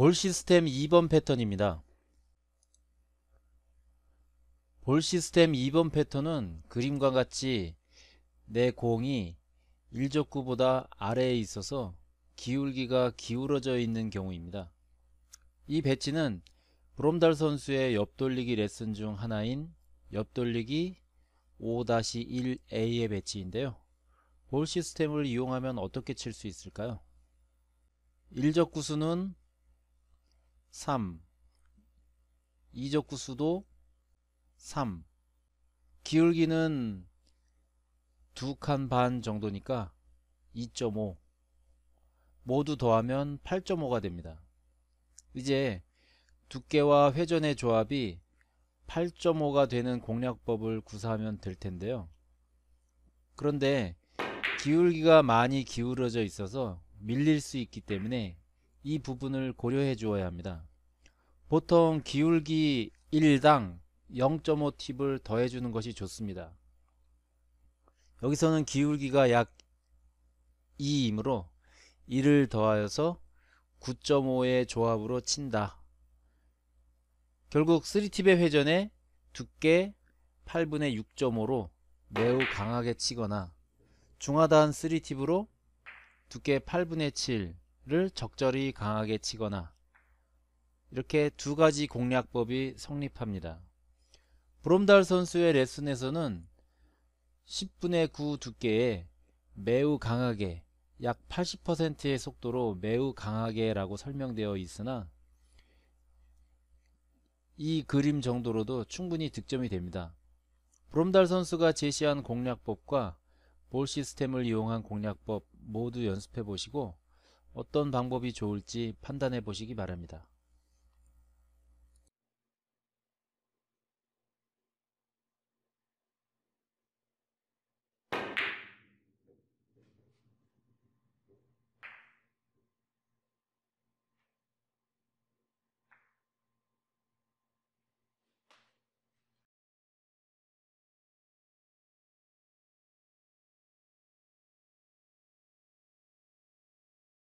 볼 시스템 2번 패턴입니다. 볼 시스템 2번 패턴은 그림과 같이 내 공이 1족구보다 아래에 있어서 기울기가 기울어져 있는 경우입니다. 이 배치는 브롬달 선수의 옆돌리기 레슨 중 하나인 옆돌리기 5-1A의 배치인데요. 볼 시스템을 이용하면 어떻게 칠 수 있을까요? 1적 구수는 3 이적구수도 3 기울기는 두 칸 반 정도니까 2.5 모두 더하면 8.5가 됩니다. 이제 두께와 회전의 조합이 8.5가 되는 공략법을 구사하면 될 텐데요. 그런데 기울기가 많이 기울어져 있어서 밀릴 수 있기 때문에 이 부분을 고려해 주어야 합니다. 보통 기울기 1당 0.5 팁을 더해 주는 것이 좋습니다. 여기서는 기울기가 약 2이므로 1을 더하여서 9.5의 조합으로 친다. 결국 3팁의 회전에 두께 8분의 6.5로 매우 강하게 치거나 중하단 3팁으로 두께 8분의 7를 적절히 강하게 치거나 이렇게 두 가지 공략법이 성립합니다. 브롬달 선수의 레슨에서는 10분의 9 두께에 매우 강하게 약 80%의 속도로 매우 강하게 라고 설명되어 있으나 이 그림 정도로도 충분히 득점이 됩니다. 브롬달 선수가 제시한 공략법과 볼 시스템을 이용한 공략법 모두 연습해 보시고 어떤 방법이 좋을지 판단해 보시기 바랍니다.